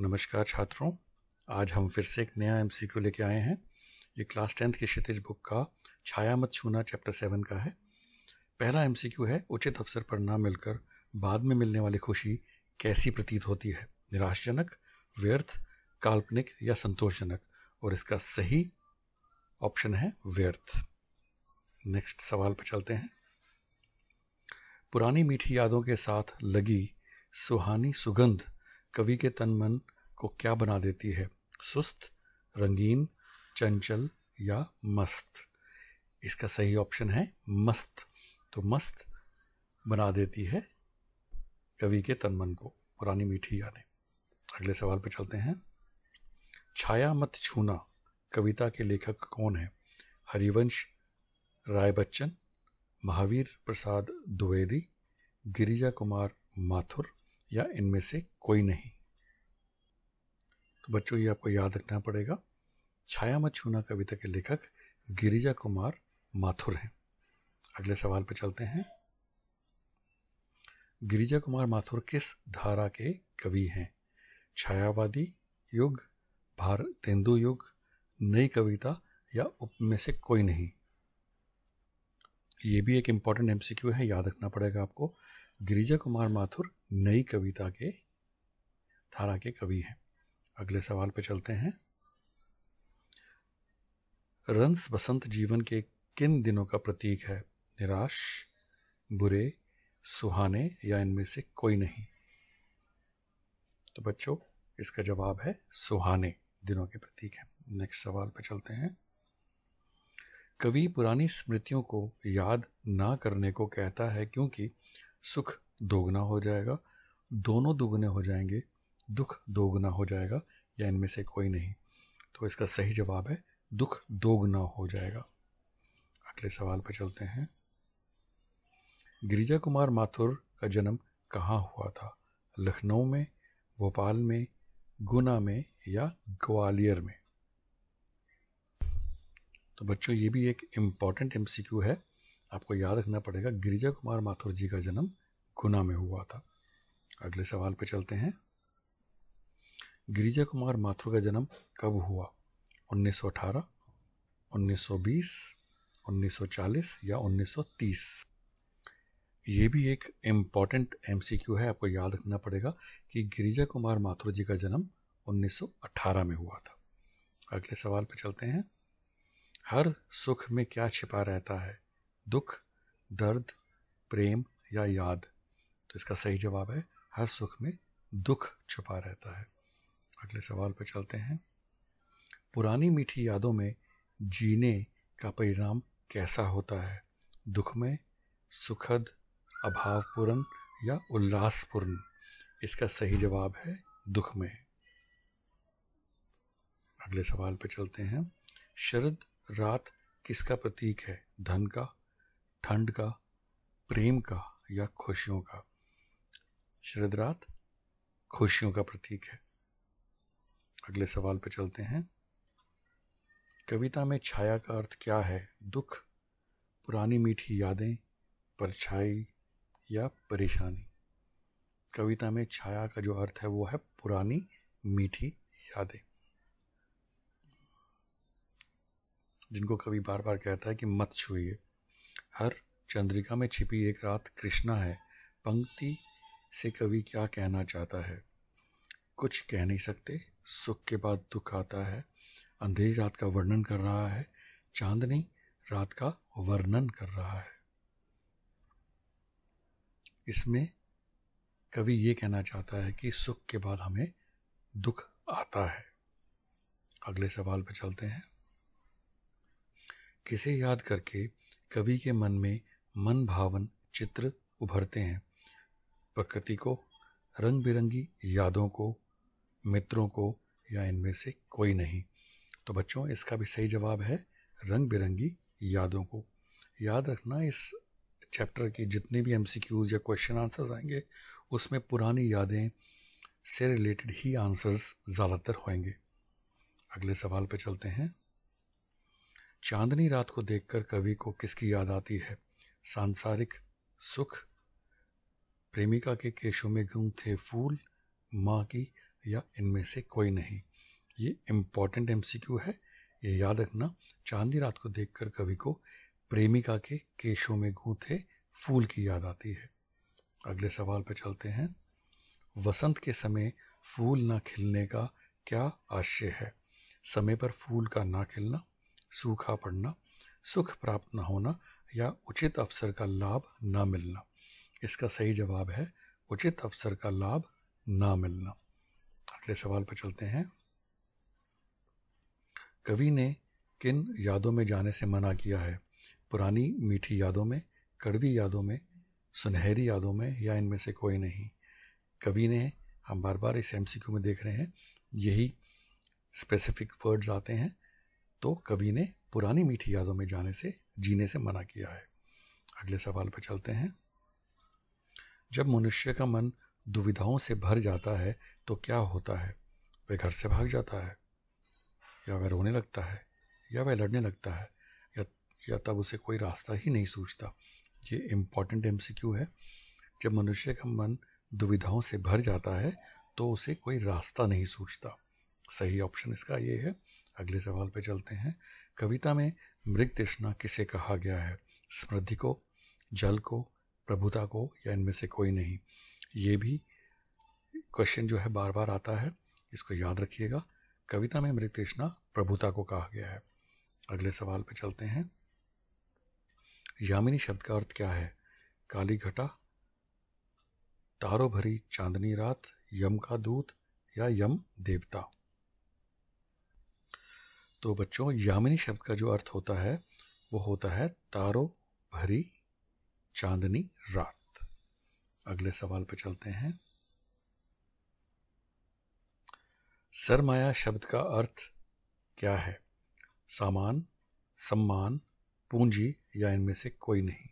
नमस्कार छात्रों आज हम फिर से एक नया एम सी लेके आए हैं ये क्लास टेंथ की क्षितिज बुक का छाया मत छूना चैप्टर सेवन का है पहला एम है उचित अवसर पर ना मिलकर बाद में मिलने वाली खुशी कैसी प्रतीत होती है निराशजनक व्यर्थ काल्पनिक या संतोषजनक और इसका सही ऑप्शन है व्यर्थ नेक्स्ट सवाल पर चलते हैं पुरानी मीठी यादों के साथ लगी सुहानी सुगंध कवि के तन मन को क्या बना देती है सुस्त रंगीन चंचल या मस्त इसका सही ऑप्शन है मस्त तो मस्त बना देती है कवि के तनमन को पुरानी मीठी यादें अगले सवाल पर चलते हैं छाया मत छूना कविता के लेखक कौन है हरिवंश राय बच्चन महावीर प्रसाद द्विवेदी गिरिजा कुमार माथुर या इनमें से कोई नहीं तो बच्चों ये आपको याद रखना पड़ेगा छाया मत छूना कविता के लेखक गिरिजा कुमार माथुर हैं अगले सवाल पर चलते हैं गिरिजा कुमार माथुर किस धारा के कवि हैं छायावादी युग तेंदु युग नई कविता या उप में से कोई नहीं ये भी एक इम्पॉर्टेंट एमसीक्यू है याद रखना पड़ेगा आपको गिरिजा कुमार माथुर नई कविता के धारा के कवि हैं अगले सवाल पे चलते हैं रंस बसंत जीवन के किन दिनों का प्रतीक है निराश बुरे सुहाने या इनमें से कोई नहीं तो बच्चों इसका जवाब है सुहाने दिनों के प्रतीक है नेक्स्ट सवाल पे चलते हैं कवि पुरानी स्मृतियों को याद ना करने को कहता है क्योंकि सुख दोगुना हो जाएगा दोनों दुगने हो जाएंगे दुख दोगुना हो जाएगा या इनमें से कोई नहीं तो इसका सही जवाब है दुख दोगुना हो जाएगा अगले सवाल पर चलते हैं गिरिजा कुमार माथुर का जन्म कहाँ हुआ था लखनऊ में भोपाल में गुना में या ग्वालियर में तो बच्चों ये भी एक इम्पॉर्टेंट एम है आपको याद रखना पड़ेगा गिरिजा कुमार माथुर जी का जन्म गुना में हुआ था अगले सवाल पर चलते हैं गिरिजा कुमार माथुर का जन्म कब हुआ 1918, 1920, 1940 या 1930 ये भी एक इम्पॉर्टेंट एम है आपको याद रखना पड़ेगा कि गिरिजा कुमार माथुर जी का जन्म 1918 में हुआ था अगले सवाल पर चलते हैं हर सुख में क्या छिपा रहता है दुख दर्द प्रेम या याद तो इसका सही जवाब है हर सुख में दुख छुपा रहता है अगले सवाल पर चलते हैं पुरानी मीठी यादों में जीने का परिणाम कैसा होता है दुख में सुखद अभावपूर्ण या उल्लासपूर्ण इसका सही जवाब है दुख में अगले सवाल पर चलते हैं शरद रात किसका प्रतीक है धन का ठंड का प्रेम का या खुशियों का शरद रात खुशियों का प्रतीक है अगले सवाल पर चलते हैं कविता में छाया का अर्थ क्या है दुख पुरानी मीठी यादें परछाई या परेशानी कविता में छाया का जो अर्थ है वो है पुरानी मीठी यादें जिनको कवि बार बार कहता है कि मत छुइए हर चंद्रिका में छिपी एक रात कृष्णा है पंक्ति से कवि क्या कहना चाहता है कुछ कह नहीं सकते सुख के बाद दुख आता है अंधेरी रात का वर्णन कर रहा है चांदनी रात का वर्णन कर रहा है इसमें कवि ये कहना चाहता है कि सुख के बाद हमें दुख आता है अगले सवाल पर चलते हैं किसे याद करके कवि के मन में मन भावन चित्र उभरते हैं प्रकृति को रंग बिरंगी यादों को मित्रों को या इनमें से कोई नहीं तो बच्चों इसका भी सही जवाब है रंग बिरंगी यादों को याद रखना इस चैप्टर के जितने भी एम या क्वेश्चन आंसर्स आएंगे उसमें पुरानी यादें से रिलेटेड ही आंसर्स ज़्यादातर होंगे अगले सवाल पर चलते हैं चांदनी रात को देखकर कवि को किसकी याद आती है सांसारिक सुख प्रेमिका के केशों में घूमते थे फूल माँ की या इनमें से कोई नहीं ये इम्पॉर्टेंट एम है ये याद रखना चांदी रात को देखकर कवि को प्रेमिका के केशों में गूंथे फूल की याद आती है अगले सवाल पर चलते हैं वसंत के समय फूल ना खिलने का क्या आशय है समय पर फूल का ना खिलना सूखा पड़ना सुख प्राप्त न होना या उचित अवसर का लाभ ना मिलना इसका सही जवाब है उचित अवसर का लाभ ना मिलना अगले सवाल पर चलते हैं कवि ने किन यादों में जाने से मना किया है पुरानी मीठी यादों में कड़वी यादों में सुनहरी यादों में या इनमें से कोई नहीं कवि ने हम बार बार इस एम में देख रहे हैं यही स्पेसिफिक वर्ड्स आते हैं तो कवि ने पुरानी मीठी यादों में जाने से जीने से मना किया है अगले सवाल पर चलते हैं जब मनुष्य का मन दुविधाओं से भर जाता है तो क्या होता है वह घर से भाग जाता है या वह रोने लगता है या वह लड़ने लगता है या या तब उसे कोई रास्ता ही नहीं सूझता ये इम्पॉर्टेंट एम है जब मनुष्य का मन दुविधाओं से भर जाता है तो उसे कोई रास्ता नहीं सूझता सही ऑप्शन इसका ये है अगले सवाल पर चलते हैं कविता में मृग तृष्णा किसे कहा गया है समृद्धि को जल को प्रभुता को या इनमें से कोई नहीं ये भी क्वेश्चन जो है बार बार आता है इसको याद रखिएगा कविता में मृत कृष्णा प्रभुता को कहा गया है अगले सवाल पर चलते हैं यामिनी शब्द का अर्थ क्या है काली घटा तारो भरी चांदनी रात यम का दूत या यम देवता तो बच्चों यामिनी शब्द का जो अर्थ होता है वो होता है तारो भरी चांदनी रात अगले सवाल पर चलते हैं सरमाया शब्द का अर्थ क्या है सामान सम्मान पूंजी या इनमें से कोई नहीं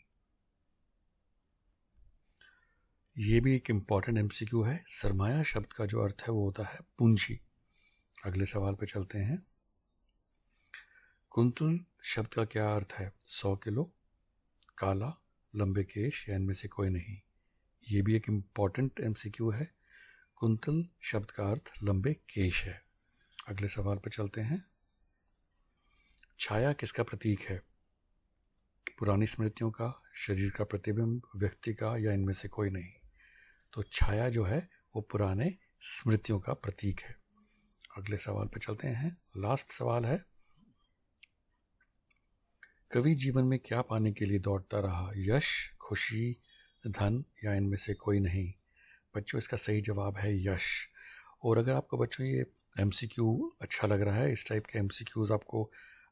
ये भी एक इम्पॉर्टेंट एमसीक्यू है सरमाया शब्द का जो अर्थ है वो होता है पूंजी अगले सवाल पे चलते हैं कुंतल शब्द का क्या अर्थ है सौ किलो काला लंबे केश या इनमें से कोई नहीं ये भी एक इम्पॉर्टेंट एमसीक्यू है कुंतल शब्द का अर्थ लंबे केश है अगले सवाल पर चलते हैं छाया किसका प्रतीक है पुरानी स्मृतियों का शरीर का प्रतिबिंब व्यक्ति का या इनमें से कोई नहीं तो छाया जो है वो पुराने स्मृतियों का प्रतीक है अगले सवाल पर चलते हैं लास्ट सवाल है कवि जीवन में क्या पाने के लिए दौड़ता रहा यश खुशी धन या इनमें से कोई नहीं बच्चों इसका सही जवाब है यश और अगर आपको बच्चों ये एम अच्छा लग रहा है इस टाइप के एम आपको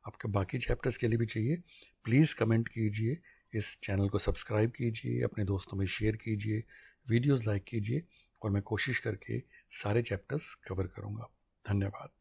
आपके बाकी चैप्टर्स के लिए भी चाहिए प्लीज़ कमेंट कीजिए इस चैनल को सब्सक्राइब कीजिए अपने दोस्तों में शेयर कीजिए वीडियोस लाइक कीजिए और मैं कोशिश करके सारे चैप्टर्स कवर करूँगा धन्यवाद